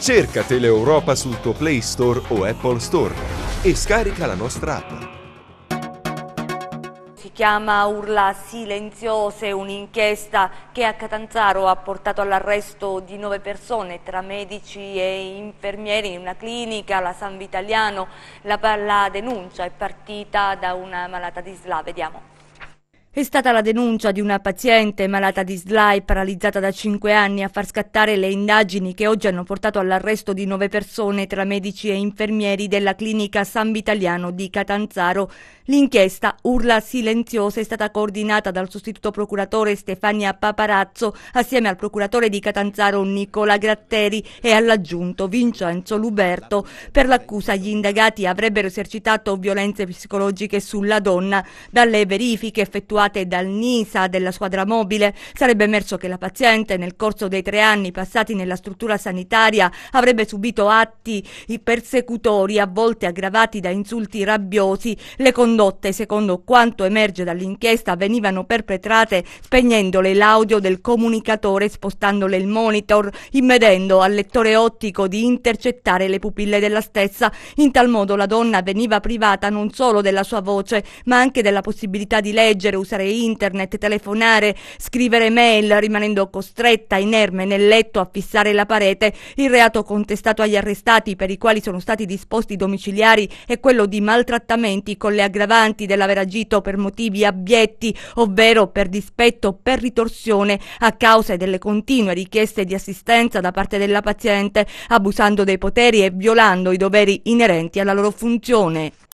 Cerca Teleeuropa sul tuo Play Store o Apple Store e scarica la nostra app. Si chiama Urla Silenziose, un'inchiesta che a Catanzaro ha portato all'arresto di nove persone tra medici e infermieri in una clinica, la San Vitaliano. La, la denuncia è partita da una malata di SLA. Vediamo. È stata la denuncia di una paziente malata di SLAI paralizzata da 5 anni a far scattare le indagini che oggi hanno portato all'arresto di 9 persone tra medici e infermieri della clinica San Vitaliano di Catanzaro. L'inchiesta Urla Silenziosa è stata coordinata dal sostituto procuratore Stefania Paparazzo assieme al procuratore di Catanzaro Nicola Gratteri e all'aggiunto Vincenzo Luberto. Per l'accusa gli indagati avrebbero esercitato violenze psicologiche sulla donna. Dalle verifiche effettuate effettuate dal NISA della squadra mobile, sarebbe emerso che la paziente nel corso dei tre anni passati nella struttura sanitaria avrebbe subito atti persecutori, a volte aggravati da insulti rabbiosi. Le condotte, secondo quanto emerge dall'inchiesta, venivano perpetrate spegnendole l'audio del comunicatore, spostandole il monitor, impedendo al lettore ottico di intercettare le pupille della stessa. In tal modo la donna veniva privata non solo della sua voce, ma anche della possibilità di leggere, usare usare internet, telefonare, scrivere mail, rimanendo costretta, inerme, nel letto a fissare la parete, il reato contestato agli arrestati per i quali sono stati disposti domiciliari è quello di maltrattamenti con le aggravanti dell'aver agito per motivi abietti, ovvero per dispetto, per ritorsione a causa delle continue richieste di assistenza da parte della paziente, abusando dei poteri e violando i doveri inerenti alla loro funzione.